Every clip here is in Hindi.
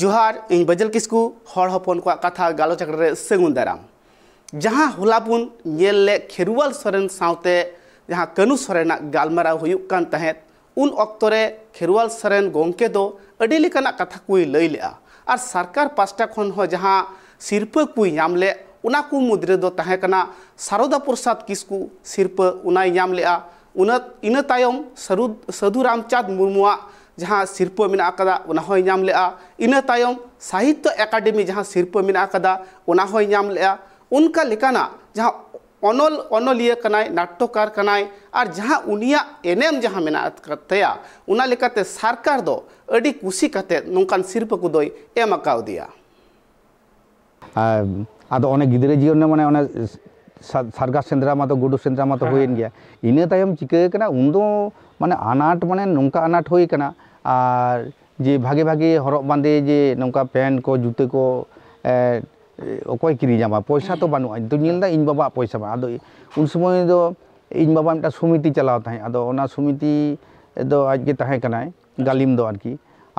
जोहार इन बजल किसकू हड़हपन को कथा गालच आकड़े सेगुन दाराम जहाँ हलाबन खेरुवाल सरन साउते जहाँ कानू सरना गलमारावे उन अक्तरे खेरुवाल सरन गंके दो कथा कोई लई ले और सरकार पास्टा खन जहाँ सिरपा कोमले मुद्रेना सारदा प्रसाद किसकु सिरपा उना इन तुम सरुद साधु रामचाँद मुरमुआ जहाँ शिल्प में ले इन तायम साहित्य एकाडेमी जहाँ शिल्प में ले उनका जहाँ अनल अनलिया नाट्यकार और जहाँ उनिया एनेम जहाँ मेनाया सरकार दो अड़ी कुसी कते नौकान शिल्प को दोय एम अकाउदिया ᱟᱫᱚ ᱚᱱᱮ ᱜᱤᱫᱽᱨᱟᱹ ᱡᱤᱭᱚᱱ ᱨᱮ ᱢᱟᱱᱮ ᱚᱱᱮ ᱥᱟᱨᱜᱟ ᱥᱮᱸᱫᱽᱨᱟ ᱢᱟᱛᱚ ᱜᱩᱰᱩ ᱥᱮᱸᱫᱽᱨᱟ ᱢᱟᱛᱚ ᱦᱩᱭᱮᱱ ᱜᱮᱭᱟ ᱢᱟᱱᱮ ᱟᱱᱟᱴ ᱢᱟᱱᱮ ᱱᱚᱝᱠᱟ ᱟᱱᱟᱴ ᱦᱩᱭ ᱟᱠᱟᱱᱟ ᱟᱨ ᱡᱮ ᱵᱷᱟᱜᱮ ᱵᱷᱟᱜᱮ ᱦᱚᱨᱚᱜ ᱵᱟᱸᱫᱮ ᱡᱮ ᱱᱚᱝᱠᱟ ᱯᱮᱱᱴ ᱠᱚ ᱡᱩᱛᱟᱹ ᱠᱚ ᱚᱠᱚᱭ ᱠᱤᱨᱤᱧ ᱧᱟᱢᱟ ᱯᱚᱭᱥᱟ ᱛᱚ ᱵᱟᱹᱱᱩᱜᱼᱟ ᱛᱚ ᱧᱮᱞ ᱫᱟ ᱤᱧ ᱵᱟᱵᱟᱣᱟᱜ ᱯᱚᱭᱥᱟ ᱵᱟᱝ ᱟᱫᱚ ᱩᱱ ᱥᱚᱢᱚᱭ ᱫᱚ ᱤᱧ ᱵᱟᱵᱟ ᱢᱤᱫᱴᱟᱝ ᱥᱚᱢᱤᱛᱤ ᱪᱟᱞᱟᱣ ᱛᱟᱦᱮᱸᱫ ᱟᱫᱚ ᱚᱱᱟ ᱥᱚᱢᱤᱛᱤ ᱫᱚ ᱟᱡᱜᱮ ᱛᱟᱦᱮᱸ ᱠᱟᱱᱟᱭ ᱜᱟᱹᱞᱤᱢ ᱫᱚ ᱟᱨᱠᱤ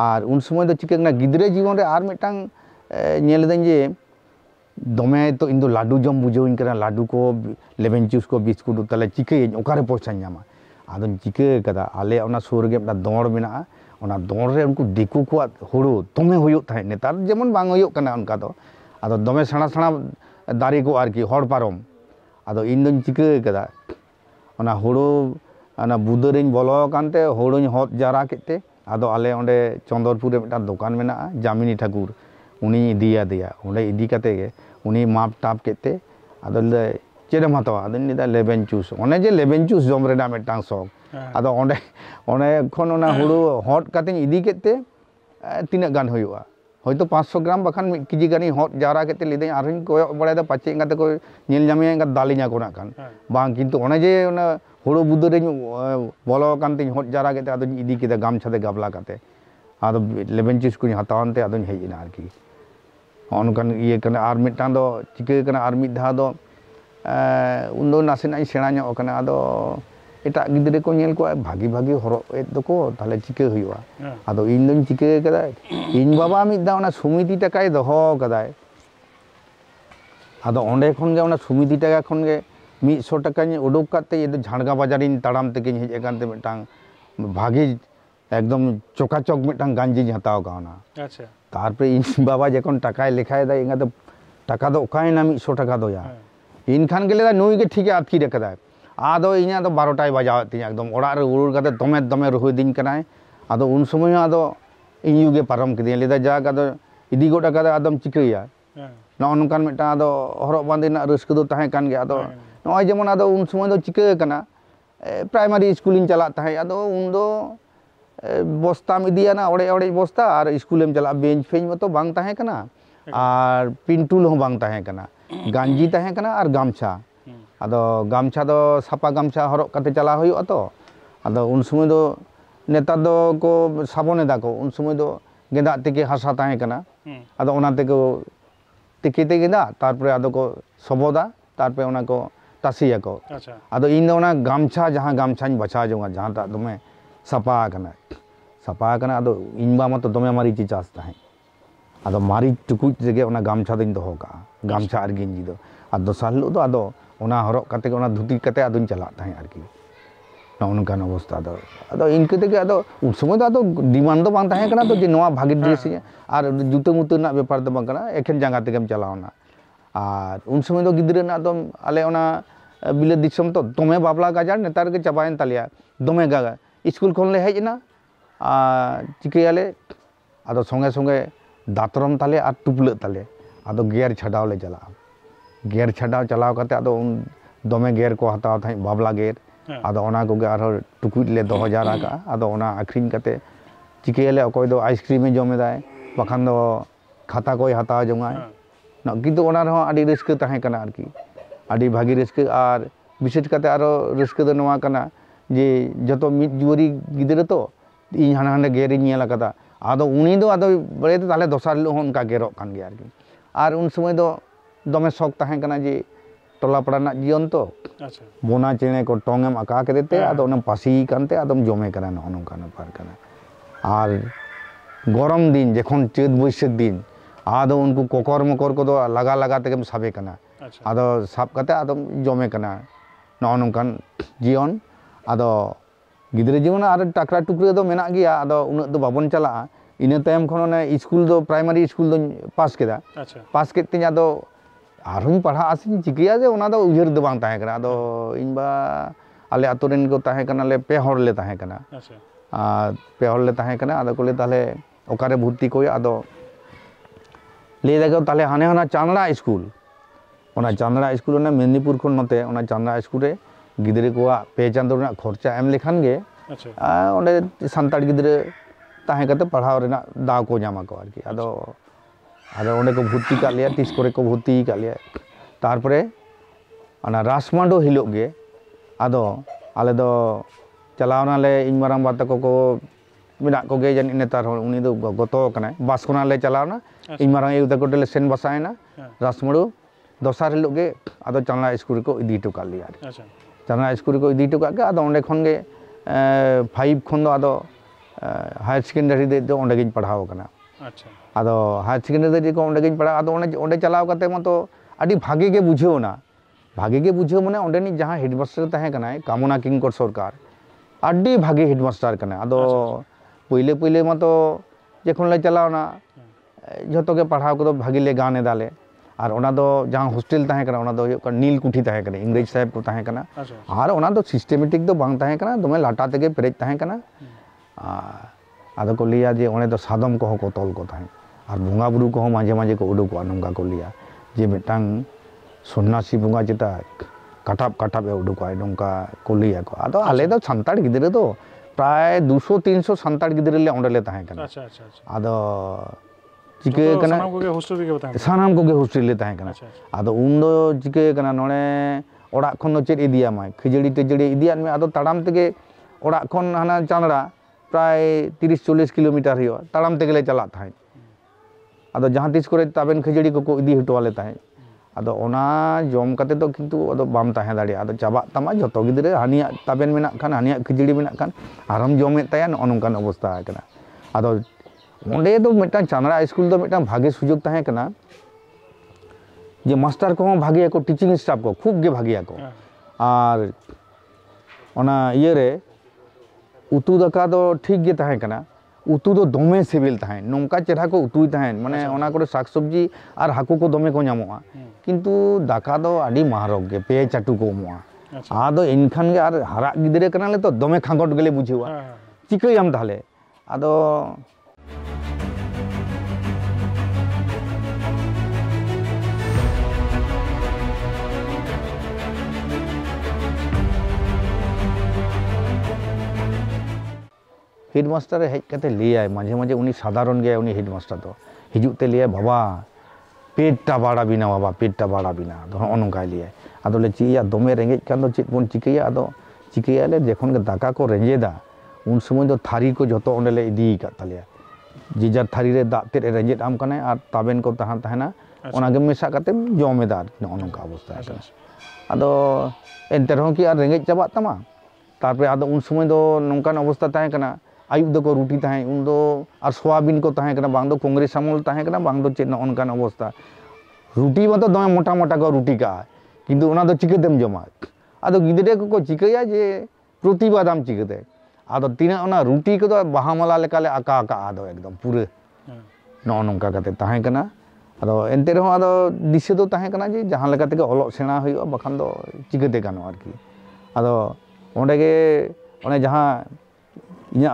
ᱟᱨ ᱩᱱ ᱥᱚᱢᱚᱭ ᱫᱚ ᱪᱤᱠᱟᱹ ᱠᱟᱱᱟ ᱜᱤᱫᱽᱨᱟᱹ ᱡᱤᱵᱚᱱ ᱨᱮ ᱟᱨ ᱢᱤᱫᱴᱟᱝ ᱧᱮᱞ ᱮᱫᱟᱹᱧ ᱡᱮ ᱫᱚᱢᱮ ᱛᱚ ᱤᱧ ᱫᱚ ᱞᱟᱹᱰᱩ ᱡᱚᱢ ᱵᱩᱡᱷᱟᱹᱣᱤᱧ ᱠᱟᱱᱟ ᱞᱟᱹᱰᱩ ᱠᱚ ᱞᱮᱢᱮᱱ ᱡᱩᱥ ᱠᱚ ᱵᱤᱥᱠᱩᱴ ᱛᱟᱦᱚᱞᱮ ᱪᱤᱠᱟᱹᱭᱟᱹᱧ ᱚᱠᱟᱨᱮ ᱯᱚᱭᱥᱟᱧ ᱧᱟᱢᱟ आदो चिका कदा आले ओना दौड़ मेना ओना उनको दिकु को हुड़ू तमे होयो थाय नेतार जेमन बांग होयो कना दमे सणा सणा दारी को आरकी पारम अद इन दोन चिके कदा ओना हुड़ू ओना बुदरिन बोलो कानते हुड़ुन हत जारा केते आदो आले ओंडे चंदरपुर रे मटा जामिनी ठाकुर उनी इदिया दिया ओंडे इदी काते माप टाप केते आदो ᱪᱮᱫᱮᱢ ᱦᱟᱛᱟᱣᱟ ᱟᱫᱚᱧ ᱞᱟᱹᱭᱫᱟ ᱞᱮᱵᱮᱱ ᱪᱩᱥ ᱚᱱᱮ ᱡᱮ ᱞᱮᱵᱮᱱ ᱪᱩᱥ ᱡᱚᱢ ᱨᱮᱱᱟᱜ ᱢᱤᱫᱴᱟᱝ ᱥᱚᱠ ᱟᱫᱚ ᱚᱸᱰᱮ ᱚᱸᱰᱮ ᱠᱷᱚᱱ ᱚᱱᱟ ᱦᱩᱲᱩ ᱦᱚᱴ ᱠᱟᱛᱮᱧ ᱤᱫᱤ ᱠᱮᱫ ᱛᱮ ᱛᱤᱱᱟᱹᱜ ᱜᱟᱱ ᱦᱩᱭᱩᱜᱼᱟ ᱦᱚᱭᱛᱳ ᱯᱟᱸᱪᱥᱚ ग्राम ᱵᱟᱠᱷᱟᱱ ᱢᱤᱫ ᱠᱮᱡᱤ ᱜᱟᱱᱤᱧ ᱦᱚᱫ ᱡᱟᱣᱨᱟ ᱠᱟᱛᱮ ᱞᱟᱹᱭᱫᱟᱹᱧ ᱟᱨᱦᱚᱸᱧ ᱠᱚᱭᱚᱜ ᱵᱟᱲᱟᱭᱫᱟ ᱯᱟᱪᱮᱫ ᱮᱸᱜᱟ ᱛᱮᱠᱚ ᱧᱮᱞ ᱧᱟᱢᱮᱭᱟ ᱮᱸᱜᱟ ᱫᱟᱞᱤᱧᱟ ᱠᱚ ᱱᱟᱜ ᱠᱷᱟᱱ ᱵᱟᱝ ᱠᱤᱱᱛᱩ ᱚᱱᱮ ᱡᱮ ᱚᱱᱟ ᱦᱩᱲᱩ ᱵᱩᱫᱟᱹ ᱨᱮᱧ ᱵᱚᱞᱚ ᱟᱠᱟᱱ ᱛᱤᱧ ᱦᱚᱫ ᱡᱟᱣᱨᱟ ᱠᱟᱛᱮ ᱟᱫᱚᱧ ᱤᱫᱤ ᱠᱮᱫᱟ ᱜᱟᱢᱪᱷᱟ ᱛᱮ ᱜᱟᱵᱞᱟ ᱠᱟᱛᱮ ᱟᱫᱚ ᱞᱮᱵᱮᱱ ᱪᱤᱥ ᱠᱚᱧ ᱦᱟᱛᱟᱣᱟᱱ ᱛᱮ ᱟᱫᱚᱧ ᱦᱮᱡ ᱮᱱᱟ ᱟᱨᱠᱤ ᱦᱚᱸᱜᱼᱚ ᱱᱚᱝᱠᱟᱱ ᱤᱭᱟᱹ ᱠᱟᱱᱟ ᱟᱨ ᱢᱤᱫᱴᱟᱝ ᱫᱚ ᱪᱤᱠᱟᱹ ᱠᱟᱱᱟ ᱟᱨ ᱢᱤᱫ ᱫᱷᱟᱣ ᱫᱚ ᱩᱱᱫᱚ ᱱᱟᱥᱮᱱᱟᱜ ᱤᱧ ᱥᱮᱬᱟ ᱧᱚᱜ ᱠᱟᱱᱟ ᱟᱫᱚ ᱮᱴᱟᱜ ᱜᱤᱫᱽᱨᱟᱹ ᱠᱚ ᱧᱮᱞ ᱠᱚᱣᱟ ᱵᱷᱟᱜᱤ ᱵᱷᱟᱜᱤ ᱦᱚᱨᱚᱜ ᱮᱫ ᱫᱚᱠᱚ ᱛᱟᱦᱚᱞᱮ ᱪᱤᱠᱟᱹ ᱦᱩᱭᱩᱜᱼᱟ ᱟᱫᱚ ᱤᱧ ᱫᱚᱧ ᱪᱤᱠᱟᱹ ᱠᱟᱫᱟ ᱤᱧ ᱵᱟᱵᱟ ᱢᱤᱫ ᱫᱷᱟᱣ ᱚᱱᱟ ᱥᱚᱢᱤᱛᱤ ᱴᱟᱠᱟᱭ ᱫᱚᱦᱚ ᱠᱟᱫᱟᱭ ᱟᱫᱚ ᱚᱸᱰᱮ ᱠᱷᱚᱱ ᱜᱮ ᱚᱱᱟ ᱥᱚᱢᱤᱛᱤ ᱴᱟᱠᱟ ᱠᱷᱚᱱ ᱜᱮ ᱢᱤᱫᱥᱚ ᱴᱟᱠᱟᱧ ᱩᱰᱩᱠ ᱠᱟᱛᱮ ᱡᱷᱟᱲᱜᱟ ᱵᱟᱡᱟᱨᱤᱧ ᱛᱟᱲᱟᱢ ᱛᱮᱜᱮᱧ ᱦᱮᱡ ᱟᱠᱟᱱ ᱛᱮ ᱢᱤᱫᱴᱟᱝ ᱵᱷᱟᱜᱤ ᱮᱠᱫᱚᱢ ᱪᱚᱠᱟᱪᱚᱠ ᱢᱤᱫᱴᱟᱝ ᱜᱟᱧᱡᱤᱧ ᱦᱟᱛᱟᱣ ᱠᱟᱣᱱᱟ ᱟᱪᱪᱷᱟ ᱛᱟᱨᱯᱚᱨᱮ ᱤᱧ ᱵᱟᱵᱟ ᱡᱚᱠᱷᱚᱱ ᱴᱟᱠᱟᱭ ᱞᱮᱠᱷᱟᱭ ᱫᱟᱭ ᱤᱧ ᱫᱚ ᱴᱟᱠᱟ ᱫᱚ ᱚᱠᱟᱭᱮᱱᱟ ᱢᱤᱫᱥᱚ ᱴᱟᱠᱟ ᱫᱚᱭᱟ इनखान गले तो नई ठीक है रेखे दे आद इन तो बारोटा बजाव तीन एकदम उड़ उड़े दमे दमे रुहदी कराए उन समय अद इन युगे पारम कि लेदा जैक इदी गोटे आदम चिकाया ना नौकर हर बंदी रोकान अद उन समय चिकाकना प्राइमरि स्कूल चलते अद उन बस्ता इदीना अड़े अड़े बस्ता और स्कूल चला बेच फेज मत बाहेकना और पिंटुल गांजी तहेकना और गामछा अद गामछा तो सापा गामछा हर चला तो अद उन समय दो नेता दो को साबन को उन समय दो गेंदा तीके हासा तहकना अद तीकते गेंदा तारपर अद को सबदा तारपर उना को तासीया को अद इन दो गामछा जहां गामछा बचा जोंगा जहां ता दमे साफा करना साफा करना अद इन बा मत दमे मारी चीज आस्ता है ᱟᱫᱚ ᱢᱟᱨᱤᱪ ᱴᱩᱠᱩᱡ ᱨᱮᱜᱮ ᱚᱱᱟ ᱜᱟᱢᱪᱷᱟ ᱫᱚᱧ ᱫᱚᱦᱚ ᱠᱟᱜᱼᱟ ᱜᱟᱢᱪᱷᱟ ᱟᱨ ᱜᱮᱧᱡᱤ ᱫᱚ ᱟᱨ ᱫᱚᱥᱟᱨ ᱦᱤᱞᱳᱜ ᱫᱚ ᱟᱫᱚ ᱚᱱᱟ ᱦᱚᱨᱚᱜ ᱠᱟᱛᱮ ᱚᱱᱟ ᱫᱷᱩᱛᱤ ᱠᱟᱛᱮ ᱟᱫᱚᱧ ᱪᱟᱞᱟᱜ ᱛᱟᱦᱮᱸ ᱟᱨᱠᱤ ᱱᱚᱜᱼᱚ ᱱᱚᱝᱠᱟᱱ ᱚᱵᱚᱥᱛᱟ ᱫᱚ ᱟᱫᱚ ᱤᱱᱠᱟᱹ ᱛᱮᱜᱮ ᱟᱫᱚ ᱩᱱ ᱥᱚᱢᱚᱭ ᱫᱚ ᱟᱫᱚ ᱰᱤᱢᱟᱱᱰ ᱫᱚ ᱵᱟᱝ ᱛᱟᱦᱮᱸ ᱠᱟᱱᱟ ᱛᱚ ᱡᱮ ᱱᱚᱣᱟ ᱵᱷᱟᱜᱮ ᱰᱨᱮᱥ ᱟᱨ ᱡᱩᱛᱟᱹ ᱢᱩᱛᱟᱹ ᱨᱮᱱᱟᱜ ᱵᱮᱯᱟᱨ ᱫᱚ ᱵᱟᱝ ᱠᱟᱱᱟ ᱮᱠᱷᱮᱱ ᱡᱟᱸᱜᱟ ᱛᱮᱜᱮᱢ ᱪᱟᱞᱟᱣᱱᱟ ᱟᱨ ᱩᱱ ᱥᱚᱢᱚᱭ ᱫᱚ ᱜᱤᱫᱽᱨᱟᱹ ᱨᱮᱱᱟᱜ ᱫᱚ ᱟᱞᱮ ᱚᱱᱟ ᱵᱤᱞᱟᱹᱛ ᱫᱤᱥᱚᱢ ᱛᱚ ᱫᱚᱢᱮ ᱵᱟᱵᱞᱟ ᱜᱟᱡᱟᱲ ᱱᱮᱛᱟᱨ ᱜᱮ ᱪᱟᱵᱟᱭᱮᱱ ᱛᱟᱞᱮᱭᱟ ᱫᱚᱢᱮ ᱜᱟᱜᱟ ᱥᱠᱩᱞ ᱠᱷᱚᱱᱞᱮ ᱦᱮᱡ ᱮᱱᱟ ᱟᱨ ᱪᱤᱠᱟᱹᱭᱟᱞᱮ ᱟᱫᱚ ᱥᱚᱸᱜᱮ ᱥᱚᱸᱜᱮ दातरम ताले और टुपलग ताले अदो गेर छड़ाव ले चला गेर छड़ाव चलाव करते दमे गेर को हत्या था बाबला गेर अदो हाँ। ओना को गे और ले दो हजार आका अदो ओना आखरीन करते कोई दो आइसक्रीम जमे दाए बखन दो खाता कोई हटाव जंगाए हाँ। ना किंतु ओना रहो रिस्क तहे कना भागी रिस्क और विशेष करते आरो रिस्क दो नवा कना जे जतो मित जुरी गिदर तो इन हाना हाना गेर इन ᱟᱫᱚ ᱩᱱᱤ ᱫᱚ ᱟᱫᱚ ᱵᱟᱲᱮ ᱫᱚ ᱛᱟᱦᱞᱮ ᱫᱚᱥᱟᱨ ᱦᱤᱞᱳᱜ ᱦᱚᱸ ᱚᱱᱠᱟ ᱜᱮᱨᱚᱜ जीवन तो बोना चेड़े को टोंग एम अका के देते पासी कानते जमे करा गरम दिन जखन चैत बैशाख दिन आद उनको कोकर मकर को लगा लगा तेम साबे कना अद साब कते अदम जमे कना नौकान जीवन अद गिद्रे जीवन और टकरा तो मे बाबन चला इनतम स्कूल प्राइमरि स्कूल पास के पास के पढ़ा सी चिकेना उजर तो बाहर अद इन बाले अतुन को पेहरले पेहरले अदारे भर्ती को अद हाने हाना स्कूल चांदड़ा स्कूल मेदनीपुर चांदड़ा स्कूल गिदरे को पे चांदो ना खर्चा एम लेखान गे अच्छा ओंडे संताड़ गिदरे ताहे कते पढ़ाव रेना दाव को जामा को आरकी आदो आदो ओंडे को भर्ती का लिया तीस करे को भर्ती का लिया तारपरे अना रासमांडो हिलो आदो आले दो चलावना ले इन बात को को मेना को गे जन नेतार हो उनी दो गतो कने बासकोना ले सेन बसायना रासमांडो दोसार हिलो गे चलना स्कूल को ᱪᱟᱸᱫᱟ ᱥᱠᱩᱞ ᱨᱮᱠᱚ ᱤᱫᱤ ᱦᱚᱴᱚ ᱠᱟᱜ ᱜᱮ ᱟᱫᱚ ᱚᱸᱰᱮ ᱠᱷᱚᱱ ᱜᱮ ᱯᱷᱟᱭᱤᱵᱽ ᱠᱷᱚᱱ ᱫᱚ ᱟᱫᱚ ᱦᱟᱭᱟᱨ ᱥᱮᱠᱮᱱᱰᱟᱨᱤ ᱫᱷᱟᱹᱨᱤᱡ ᱫᱚ ᱚᱸᱰᱮ ᱜᱤᱧ ᱯᱟᱲᱦᱟᱣ ᱟᱠᱟᱱᱟ ᱟᱫᱚ ᱦᱟᱭᱟᱨ ᱥᱮᱠᱮᱱᱰᱟᱨᱤ ᱫᱷᱟᱹᱨᱤᱡ ᱚᱸᱰᱮ ᱜᱤᱧ ᱯᱟᱲᱦᱟᱣ ᱟᱫᱚ ᱚᱸᱰᱮ ᱚᱸᱰᱮ ᱪᱟᱞᱟᱣ ᱠᱟᱛᱮ ᱢᱚᱛᱚ ᱟᱹᱰᱤ ᱵᱷᱟᱜᱮ ᱜᱮ ᱵᱩᱡᱷᱟᱹᱣ ᱮᱱᱟ ᱵᱷᱟᱜᱮ ᱜᱮ ᱵᱩᱡᱷᱟᱹᱣ ᱢᱟᱱᱮ ᱚᱸᱰᱮᱱᱤᱡ ᱡᱟᱦᱟᱸ ᱦᱮᱰᱢᱟᱥᱴᱟᱨ ᱛᱟᱦᱮᱸ ᱠᱟᱱᱟᱭ ᱠᱟᱢᱚᱱᱟ ᱠᱤᱝᱠᱚᱨ ᱥᱚᱨᱠᱟᱨ ᱟᱹᱰᱤ ᱵᱷᱟᱜᱮ ᱦᱮᱰᱢᱟᱥᱴᱟᱨ ᱠᱟᱱᱟᱭ ᱟᱫᱚ ᱯᱳᱭᱞᱳ ᱯᱳᱭᱞᱳ ᱢᱚᱛᱚ ᱡᱚᱠᱷᱚᱱ ᱞᱮ ᱪᱟᱞᱟᱣ ᱮᱱᱟ ᱡᱷᱚᱛᱚ ᱜᱮ ᱯᱟᱲᱦᱟᱣ ᱠᱚᱫᱚ ᱵᱷᱟᱜᱮ ᱞᱮ ᱜᱟᱱ ᱮᱫᱟᱞᱮ और जहाँ हॉस्टल नील कुठी तहें इंग्रेज साहेब को तहें कना अच्छा, अच्छा। और ओना दमे लाटा तेगे पेरेज तहें कना हम्म। को लिया जे ओने दो को तल को और बंगा बुरु को माझे माझे को उडुक नौका को लिया जे मिटांग सन्यासी बंगा चेता काटाप काटाप उडुक नौका को लिया को आदो अच्छा। आले दो संताड़ गिदरे दो प्राय 200 300 संताड़ गिदरे ले ओंडले तहें कना आदो चिके हस्टेल उनो चिके ना चेक इदिया माए खिजड़ी टिजड़ी इदिया में अब तड़ाम हाँ चांदड़ा प्राय त्रिस चल्लिस किलोमीटर हो तड़ाम चलते अब जहाँ तीस को तबन खिजड़ी को इदी हटोले अब जम करते तो कम दाड़ा चाबा तमाम जो गिद्रे हानिया तबन मे हानिया खिजड़ी मे आरम जमे नवस्था अब ᱚᱸᱰᱮ ᱫᱚ ᱢᱤᱫᱴᱟᱝ ᱪᱟᱸᱫᱽᱲᱟ ᱥᱠᱩᱞ ᱫᱚ ᱢᱤᱫᱴᱟᱝ ᱵᱷᱟᱜᱮ ᱥᱩᱡᱳᱜᱽ ᱛᱟᱦᱮᱸ ᱠᱟᱱᱟ ᱡᱮ ᱢᱟᱥᱴᱟᱨ ᱠᱚᱦᱚᱸ ᱵᱷᱟᱜᱮᱭᱟᱠᱚ ᱴᱤᱪᱤᱝ ᱥᱴᱟᱯ ᱠᱚ ᱠᱷᱩᱵ ᱜᱮ ᱵᱷᱟᱜᱮᱭᱟᱠᱚ ᱟᱨ ᱚᱱᱟ ᱤᱭᱟᱹᱨᱮ ᱩᱛᱩ ᱫᱟᱠᱟ ᱫᱚ ᱴᱷᱤᱠ ᱜᱮ ᱛᱟᱦᱮᱸ ᱠᱟᱱᱟ ᱩᱛᱩ ᱫᱚ ᱫᱚᱢᱮ ᱥᱤᱵᱤᱞ ᱛᱟᱦᱮᱸ ᱱᱚᱝᱠᱟ ᱪᱮᱨᱦᱟ ᱠᱚ ᱩᱛᱩᱭ ᱛᱟᱦᱮᱸ ᱢᱟᱱᱮ ᱚᱱᱟ ᱠᱚᱨᱮ ᱥᱟᱠ ᱥᱚᱵᱽᱡᱤ ᱟᱨ ᱦᱟᱹᱠᱩ ᱠᱚ ᱫᱚᱢᱮ ᱠᱚ ᱧᱟᱢᱚᱜᱼᱟ ᱠᱤᱱᱛᱩ ᱫᱟᱠᱟ ᱫᱚ ᱟᱹᱰᱤ ᱢᱟᱦᱨᱚᱜ ᱜᱮ ᱯᱮ ᱪᱟᱴᱩ ᱠᱚ ᱮᱢᱚᱜᱼᱟ ᱟᱫᱚ ᱮᱱᱠᱷᱟᱱ ᱜᱮ ᱟᱨ ᱦᱟᱨᱟᱜ ᱜᱤᱫᱽᱨᱟᱹ ᱠᱟᱱᱟᱞᱮ ᱛᱚ ᱫᱚᱢᱮ ᱠᱷᱟᱸᱜᱚᱴ ᱜᱮᱞᱮ ᱵᱩᱡᱷᱟᱹᱣᱟ ᱪᱤᱠᱟᱹᱭᱟᱢ ᱛᱟᱦᱞᱮ ᱟᱫᱚ हिडमास्टर हज कहते लिया माझे माझे उन साधारण गया उन हिडमास्टर तो हजूते लिया बाबा पेटा बाड़ा बिना बाबा पेटा बाड़ा बिना अनुकाय लिया अब चेया दमे रेगे चेक बन चिकाया अब चिकाया जखन दाका को रेजेदा उन समय तो थारी जो अंडे इदीकाले जे जार थारी दा तेरे रेजे आम कर तबन को तहना मशा कर जमेदा अनका अवस्था अब चाबा तमाम तरह अब उन समय तो नौकान अवस्था तहकना ᱟᱹᱭᱩᱵ ᱫᱚᱠᱚ ᱨᱩᱴᱤ ᱛᱟᱦᱮᱸᱫ ᱩᱱᱫᱚ ᱟᱨ ᱥᱳᱣᱟᱵᱤᱱ ᱠᱚ ᱛᱟᱦᱮᱸ ᱠᱟᱱᱟ ᱵᱟᱝ ᱫᱚ ᱠᱚᱝᱜᱨᱮᱥ ᱥᱟᱢᱚᱞ ᱛᱟᱦᱮᱸ ᱠᱟᱱᱟ ᱵᱟᱝ ᱫᱚ ᱪᱮᱫ ᱱᱚᱜᱼᱚ ᱱᱚᱝᱠᱟᱱ ᱚᱵᱚᱥᱛᱟ ᱨᱩᱴᱤ ᱢᱟᱛᱚ ᱫᱚᱢᱮ ᱢᱚᱴᱟ ᱢᱚᱴᱟ ᱠᱚ ᱨᱩᱴᱤ ᱠᱟᱜᱼᱟ ᱠᱤᱱᱛᱩ ᱚᱱᱟ ᱫᱚ ᱪᱤᱠᱟᱹᱛᱮᱢ ᱡᱚᱢᱟ ᱟᱫᱚ ᱜᱤᱫᱽᱨᱟᱹ ᱠᱚᱠᱚ ᱪᱤᱠᱟᱹᱭᱟ ᱡᱮ ᱯᱨᱚᱛᱤᱵᱟᱫᱟᱢ ᱪᱤᱠᱟᱹᱛᱮ ᱟᱫᱚ ᱛᱤᱱᱟᱹᱜ ᱚᱱᱟ ᱨᱩᱴᱤ ᱠᱚᱫᱚ ᱵᱟᱦᱟ ᱢᱟᱞᱟ ᱞᱮᱠᱟᱞᱮ ᱟᱠᱟ ᱠᱟᱜᱼᱟ ᱟᱫᱚ ᱮᱠᱫᱚᱢ ᱯᱩᱨᱟᱹ ᱱᱚᱜᱼᱚ ᱱᱚᱝᱠᱟ ᱠᱟᱛᱮ ᱛᱟᱦᱮᱸ ᱠᱟᱱᱟ ᱟᱫᱚ ᱮᱱᱛᱮ ᱨᱮᱦᱚᱸ ᱟᱫᱚ ᱫᱤᱥᱟᱹ ᱫᱚ ᱛᱟᱦᱮᱸ ᱠᱟᱱᱟ ᱡᱮ ᱡᱟᱦᱟᱸ ᱞᱮᱠᱟ ᱛᱮᱜᱮ ᱚᱞᱚᱜ ᱥᱮᱬᱟ ᱦᱩᱭᱩᱜᱼᱟ ᱵᱟᱠᱷᱟᱱ ᱫᱚ ᱪᱤᱠᱟᱹᱛᱮ ᱜᱟᱱᱚᱜᱼᱟ ᱟᱨᱠᱤ ᱟᱫᱚ ᱚᱸᱰᱮ ᱜᱮ ᱚᱱᱮ ᱡᱟᱦᱟᱸ ᱤᱧᱟᱹᱜ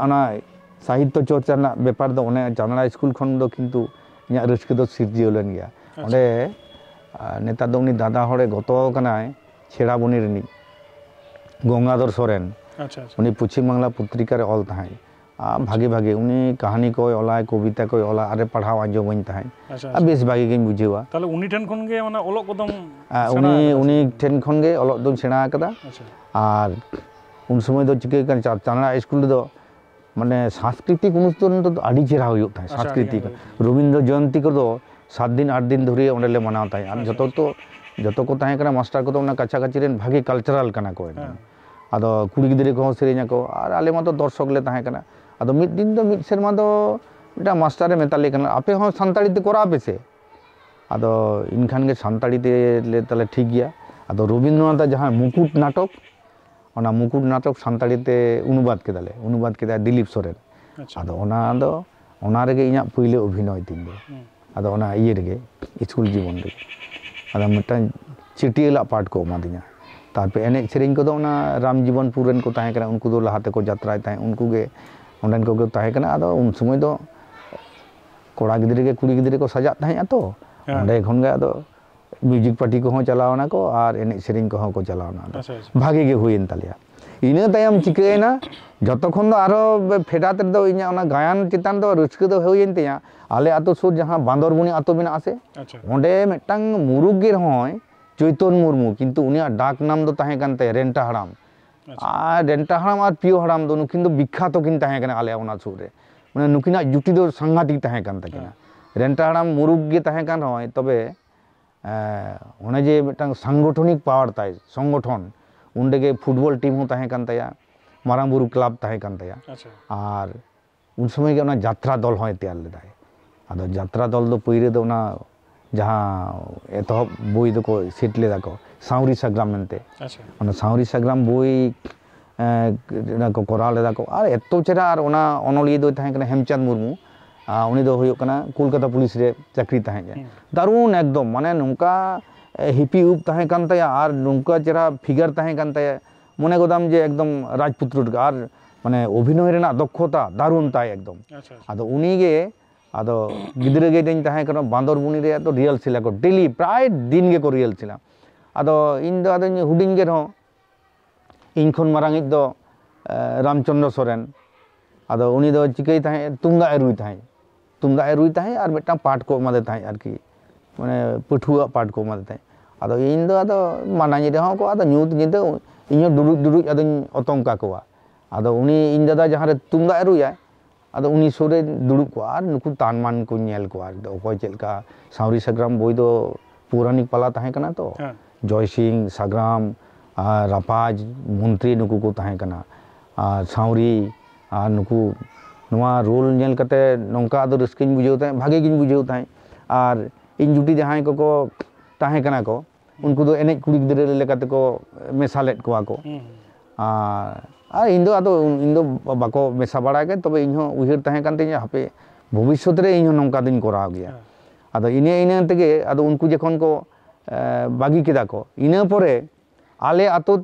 ᱚᱱᱟ ᱥᱟᱦᱤᱛᱛᱚ ᱪᱚᱨᱪᱟ ᱨᱮᱱᱟᱜ ᱵᱮᱯᱟᱨ ᱫᱚ ᱚᱱᱮ ᱡᱟᱱᱟᱲᱟ ᱤᱥᱠᱩᱞ ᱠᱷᱚᱱ ᱫᱚ ᱠᱤᱱᱛᱩ ᱤᱧᱟᱹᱜ ᱨᱟᱹᱥᱠᱟᱹ ᱫᱚ ᱥᱤᱨᱡᱟᱹᱣ ᱞᱮᱱ ᱜᱮᱭᱟ ᱚᱸᱰᱮ ᱱᱮᱛᱟᱨ ᱫᱚ ᱩᱱᱤ ᱫᱟᱫᱟ ᱦᱚᱲᱮ ᱜᱚᱛᱚ ᱟᱠᱟᱱᱟᱭ ᱪᱷᱮᱲᱟᱵᱚᱱᱤ ᱨᱤᱱᱤᱡ গঙ্গাধর সোরেন উনি পশ্চিম বাংলা পত্রিকারে অল তাহাই ভাগে ভাগে উনি কাহিনী কই অলায় কবিতা কই অলা আরে পড়াও আঁজমাইন তাহাই আর বেশ ভাগে গিয়ে বুঝেওয়া তাহলে উনি ঠেন খন গে মানে অলক কদম উনি উনি ঠেন খন গে অলক দম সেনা আকদা আর উন সময় দো চিকে কান চানড়া স্কুল দো माने सांस्कृतिक अनुष्ठान तो चेहरा होता है अच्छा, सांस्कृतिक रवींद्र जयंती को तो सात दिन आठ दिन धरिए ले मनाता अच्छा, अच्छा। जो तो जो को मास्टर को तो काचा भागे कल्चरल कना को अद हाँ। कुड़ी गिद्रे को सेरेना को और तो दर्शक ले तहकना अद मिद दिन दो मिद सेरमा दो मिटा मास्टर मेताले आपे हो हाँ सानताड़ी करा पे से अद इनखान सानी ठीक गया अद रवींद्रनाथ जहां मुकुट नाटक ओना मुकुट नाटक सानी अनुबाद के अनुबाद के दिलीप सोरेन अदारे इन पैलो अभिनय तीन अदा स्कूल जीवन अदा चिटियाला पाठ को अदिंग तपे एन से राम जीवनपुर को उनको लहाते को जत्राए उनको अंकना उन समय कड़ा गिद्रे कुी गिद्रे को सजा तो अंडे खनगे ᱢᱤᱭᱩᱡᱤᱠ ᱯᱟᱴᱤ ᱠᱚᱦᱚᱸ ᱪᱟᱞᱟᱣᱱᱟ ᱠᱚ ᱟᱨ ᱮᱱᱮᱡ ᱥᱮᱨᱮᱧ ᱠᱚᱦᱚᱸ ᱠᱚ ᱪᱟᱞᱟᱣᱱᱟ ᱵᱷᱟᱜᱮ ᱜᱮ ᱦᱩᱭᱮᱱ ᱛᱟᱞᱮᱭᱟ ᱤᱱᱟᱹ ᱛᱟᱭᱚᱢ ᱪᱤᱠᱟᱹᱭᱮᱱᱟ ᱡᱚᱛᱚ ᱠᱷᱚᱱ ᱫᱚ ᱟᱨᱚ ᱯᱷᱮᱰᱟᱛ ᱨᱮᱫᱚ ᱤᱧᱟᱹᱜ ᱚᱱᱟ ᱜᱟᱭᱟᱱ ᱪᱮᱛᱟᱱ ᱫᱚ ᱨᱟᱹᱥᱠᱟᱹ ᱫᱚ ᱦᱩᱭᱮᱱ ᱛᱤᱧᱟᱹ ᱟᱞᱮ ᱟᱛᱳ ᱥᱩᱨ ᱡᱟᱦᱟᱸ ᱵᱟᱸᱫᱚᱨᱵᱩᱱᱤ ᱟᱛᱳ ᱢᱮᱱᱟᱜ ᱟᱥᱮ ᱚᱸᱰᱮ ᱢᱤᱫᱴᱟᱝ ᱢᱩᱨᱩᱜ ᱜᱮ ᱨᱮᱦᱚᱸᱭ ᱪᱳᱭᱛᱚᱱ ᱢᱩᱨᱢᱩ ᱠᱤᱱᱛᱩ ᱩᱱᱤᱭᱟᱜ ᱰᱟᱠ ᱱᱟᱢ ᱫᱚ ᱛᱟᱦᱮᱸ ᱠᱟᱱ ᱛᱟᱭᱟ ᱨᱮᱱᱴᱟ ᱦᱟᱲᱟᱢ ᱟᱨ ᱨᱮᱱᱴᱟ ᱦᱟᱲᱟᱢ ᱟᱨ ᱯᱤᱭᱳ ᱦᱟᱲᱟᱢ ᱫᱚ ᱱᱩᱠᱤᱱ ᱫᱚ ᱵᱤᱠᱠᱷᱟᱛᱚ ᱠᱤᱱ ᱛᱟᱦᱮᱸ ᱠᱟᱱᱟ ᱟᱞᱮ ᱚᱱᱟ ᱥᱩᱨ ᱨᱮ ᱢᱟᱱᱮ ᱱᱩᱠᱤᱱᱟᱜ ᱡᱩᱴᱤ ᱫᱚ ᱥᱟᱝᱜᱷᱟᱛᱤᱠ ᱛᱟᱦᱮᱸ ᱠᱟᱱ ᱛᱟᱹᱠᱤᱱᱟ ᱨᱮᱱᱴᱟ ᱦᱟᱲᱟᱢ ᱢᱩᱨᱩᱜ ᱜᱮ ᱛᱟᱦᱮᱸ ᱠᱟᱱ ᱨᱮᱦᱚᱸᱭ ᱛᱚᱵᱮ ᱚᱱᱮ ᱡᱮ ᱢᱤᱫᱴᱟᱝ ᱥᱟᱝᱜᱚᱴᱷᱚᱱᱤᱠ ᱯᱟᱣᱟᱨ ᱛᱟᱭ ᱥᱚᱝᱜᱚᱴᱷᱚᱱ ᱚᱸᱰᱮᱜᱮ ᱯᱷᱩᱴᱵᱚᱞ ᱴᱤᱢ ᱦᱚᱸ ᱛᱟᱦᱮᱸ ᱠᱟᱱ ᱛᱟᱭᱟ ᱢᱟᱨᱟᱝ ᱵᱩᱨᱩ ᱠᱞᱟᱵᱽ ᱛᱟᱦᱮᱸ ᱠᱟᱱ ᱛᱟᱭᱟ ᱟᱨ ᱩᱱ ᱥᱚᱢᱚᱭ ᱜᱮ ᱚᱱᱟ ᱡᱟᱛᱨᱟ ᱫᱚᱞ ᱦᱚᱸᱭ ᱛᱮᱭᱟᱨ ᱞᱮᱫᱟᱭ ᱟᱫᱚ ᱡᱟᱛᱨᱟ ᱫᱚᱞ ᱫᱚ ᱯᱳᱭᱞᱳ ᱫᱚ ᱚᱱᱟ ᱡᱟᱦᱟᱸ ᱮᱛᱚᱦᱚᱵ ᱵᱳᱭ ᱫᱚᱠᱚ ᱥᱤᱴ ᱞᱮᱫᱟ ᱠᱚ ᱥᱟᱶᱨᱤ ᱥᱟᱜᱽᱨᱟᱢ ᱢᱮᱱᱛᱮ ᱚᱱᱟ ᱥᱟᱶᱨᱤ ᱥᱟᱜᱽᱨᱟᱢ ᱵᱳᱭ ᱠᱚ ᱠᱚᱨᱟᱣ ᱞᱮᱫᱟ ᱠᱚ ᱟᱨ ᱮᱛᱚ ᱪᱮᱦᱨᱟ ᱟᱨ ᱚᱱᱟ ᱚᱱᱚᱞᱤᱭᱟᱹ ᱫᱚᱭ ᱛᱟᱦᱮᱸ ᱠᱟᱱᱟ ᱦᱮᱢᱪᱟᱸᱫᱽ ᱢᱩᱨᱢᱩ उन्हें दो हुई करना कोलकाता पुलिस रे चाकरी ताहें जे दारून एकदम माने नुका हिपी उप ताहें कांता आर नुका चेहरा फिगर ताहें कांता মনে করতাম যে একদম রাজপুত্র আর মানে অভিনয়ের না দক্ষতা দারুণ তাই একদম আদো উনি গে আদো গিদ্রে গে দিন তাহে কারণ বান্দরবুনি রে তো রিয়েল ছিল কো ডেলি প্রায় দিন গে কো রিয়েল ছিল আদো ইন দো আদো হুডিং গে রহ ইন খন মারাং ইদ দো রামচন্দ্র সোরেন আদো উনি দো চিকাই তাহে তুঙ্গা এরুই তাহে तुम्हारे रुई तह और मिट्टा पाट को एमादे तह मैं पठुआ पाट को एमादे अब इन दो मानाजी को जिंद इन डुरु डुरु अद अतंग अब इन दादा जहाँ तुमदाए रुए अब उन दुड़ब को नुक तानमान को नल को अकय चलका सावरी साग्राम बो पौराणिक पाला तह तो हाँ। जय सिंह साग्राम रापाज मंत्री नुक को तहकना सावरी नुकू रोल नौकते नौका रस्क बुझे भागे बुझे और इन जुटी जहाँ को तहेकना को उनको दो एनेज कुड़ी गिरते मेसा लेद को इन इन बाको मेसा बड़ा तब इन उहर तहेकती हापे भविष्य इन नौका दिन करावे अब इन इनते उनको जख को बागी को इनपर आले आतो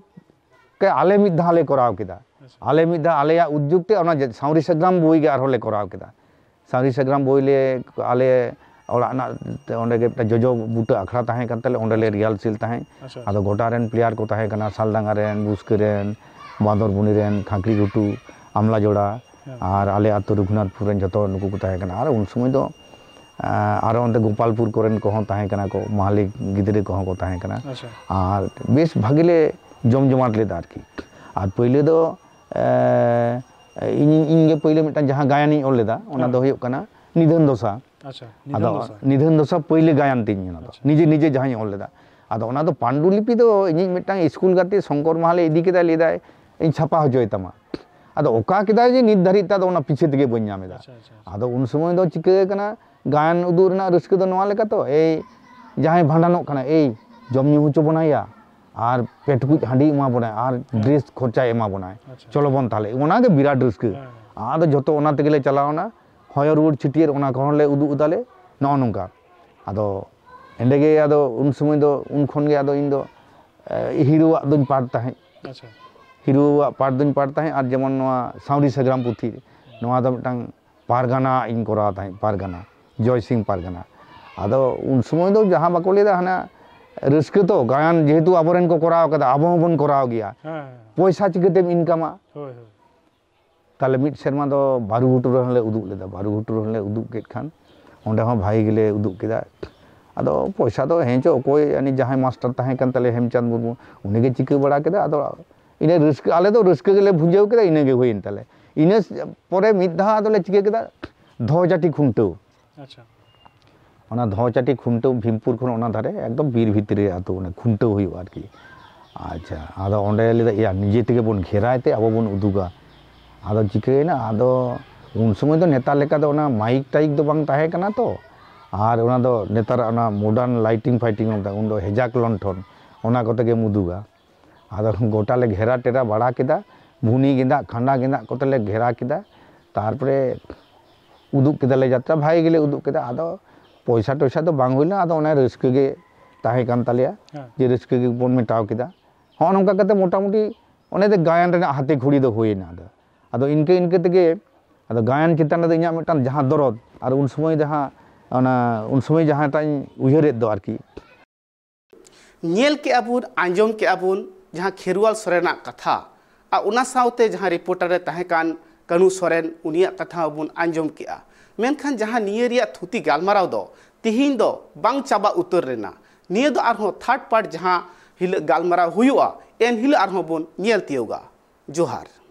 के आले मिद दावे करावेदा आले मिदा आले या उद्योगते अपना साउरी सग्राम बोई के आरोले कराव आले जजो आना तो उन्हें के जो जो बूट अखरा प्लेयर को ताहे करना साल दंगा रहन बूस्क गुटू अमला जोड़ा आर आले आतो रघुनाथपुर जो जतो को ताहे उन समय तो आर उन्हें गोपालपुर को महालिक गिदरे को बेस भागे जम जमात ले दार ᱤᱧ ᱤᱧᱜᱮ ᱯᱳᱭᱞᱳ निधन दोसा अच्छा निधन दोसा निधन दोसा गायन तीन निजे निजे जहां ऑल लेदा आदो ओना दो पांडुलिपि दो स्कूल गाते शंकर महाले इदी केदा इन छापा हो जोय तमा आदो ओका पीछे दिगे बन नामे उन समय दो गायन उदुर रहा रुस्क तो ए जहां भांडानो ए जमनी हुचो बनाया আর পেটকুচ হাঁডি এমা বনায় আর ড্রেস খরচা এমা বনায় চলো বন তাহলে ওনাকে বিরাট রিস্ক আর যত ওনাতে গেলে চালাওনা হয় রুয়ার ছিটিয়ে ওনা কখন লে উদু উদালে নয় নঙ্কা আদো এন্ডেগে আদো উন সময় দো উন খনগে আদো ইন দো হিরো আদোন পার তাহে হিরো পার দোন পার তাহে আর যেমন নোয়া সাউরি সাগ্রাম পুথি নোয়া দো মিটাং পারগানা ইন করা তাহে পারগানা জয় সিং পারগানা আদো উন সময় দো যাহা বাকো লেদা হানা रुक तो गायन जेहतु अब अबन कराव पैसा चिकाते इनकामा तेल मिट तो बारू घुटू रहा उदूले बारू घुटू रहा उदूक खान अंह भाई गेले उदूक अब पैसा तो हेचो अकोन जहां मास्टर तहकान हेमचंद मुरमू उन्हें चिक बड़ा इन रे तो रेले भूजेव के इनगे हुईन तेल इन पर मिद दौ धजाटी खुंटू अच्छा। ᱚᱱᱟ ᱫᱷᱚ ᱪᱟᱹᱴᱤ ᱠᱷᱩᱱᱴᱟᱹᱣ ᱵᱷᱤᱢᱯᱩᱨ ᱠᱷᱚᱱ ᱚᱱᱟ ᱫᱷᱟᱨᱮ ᱮᱠᱫᱚᱢ ᱵᱤᱨ ᱵᱷᱤᱛᱨᱤ ᱟᱛᱳ ᱚᱱᱟ ᱠᱷᱩᱱᱴᱟᱹᱣ ᱦᱩᱭᱩᱜᱼᱟ ᱟᱨᱠᱤ ᱟᱪᱪᱷᱟ ᱟᱫᱚ ᱚᱸᱰᱮ ᱞᱟᱹᱭᱫᱟ ᱭᱟ ᱱᱤᱡᱮ ᱛᱮᱜᱮ ᱵᱚᱱ ᱜᱷᱮᱨᱟᱭ ᱛᱮ ᱟᱵᱚ ᱵᱚᱱ ᱩᱫᱩᱜᱟ ᱟᱫᱚ ᱪᱤᱠᱟᱹᱭᱮᱱᱟ ᱟᱫᱚ ᱩᱱ ᱥᱚᱢᱚᱭ ᱫᱚ ᱱᱮᱛᱟᱨ ᱞᱮᱠᱟ ᱫᱚ ᱚᱱᱟ ᱢᱟᱭᱤᱠ ᱴᱟᱭᱤᱠ ᱫᱚ ᱵᱟᱝ ᱛᱟᱦᱮᱸ ᱠᱟᱱᱟ ᱛᱚ ᱟᱨ ᱚᱱᱟ ᱫᱚ ᱱᱮᱛᱟᱨᱟᱜ ᱚᱱᱟ ᱢᱚᱰᱟᱨᱱ ᱞᱟᱭᱴᱤᱝ ᱯᱷᱟᱭᱴᱤᱝ ᱩᱱ ᱫᱚ ᱦᱮᱡᱟᱠ ᱞᱚᱱᱴᱷᱚᱱ ᱚᱱᱟ ᱠᱚᱛᱮ ᱜᱮᱢ ᱩᱫᱩᱜᱟ ᱟᱫᱚ ᱜᱚᱴᱟ ᱞᱮ ᱜᱷᱮᱨᱟ ᱴᱮᱨᱟ ᱵᱟᱲᱟ ᱠᱮᱫᱟ ᱵᱷᱩᱱᱤ ᱜᱮᱸᱫᱟᱜ ᱠᱷᱟᱸᱰᱟ ᱜᱮᱸᱫᱟᱜ ᱠᱚᱛᱮ ᱞᱮ ᱜᱷᱮᱨᱟ ᱠᱮᱫᱟ ᱛᱟᱨᱯᱚᱨᱮ ᱩᱫᱩᱜ ᱠᱮᱫᱟᱞᱮ ᱡᱟᱛᱨᱟ ᱵᱷᱟᱜᱮ ᱜᱮᱞᱮ ᱩᱫᱩᱜ ᱠᱮᱫᱟ ᱟᱫᱚ पैसा टैसा तो बांग हुई ना रिस्क के ताहे जे बन मेटा हाँ नोका मोटामुटी अने गायन हाथी हाथे घुड़ी दो हुईना इनके इनके तगे गायन चितान इन इना दरद और उन समय जहाँ उन समय जहां ताई उहरे नेल के अबुन के अबुन जहाँ खेरुआल सरेना कथा और रिपोर्टर तहकान कनु सोरेन उनिया कथा अबुन आंजम मेनखान जहाँ निये रिया थुति गालमाराव बांग चाबा उतर रेना निये दो आरहो थर्ड पार्ट जहाँ हिल गालमाराव हुयुआ एन हिल आरहो बोन नियल तियोगा जोहार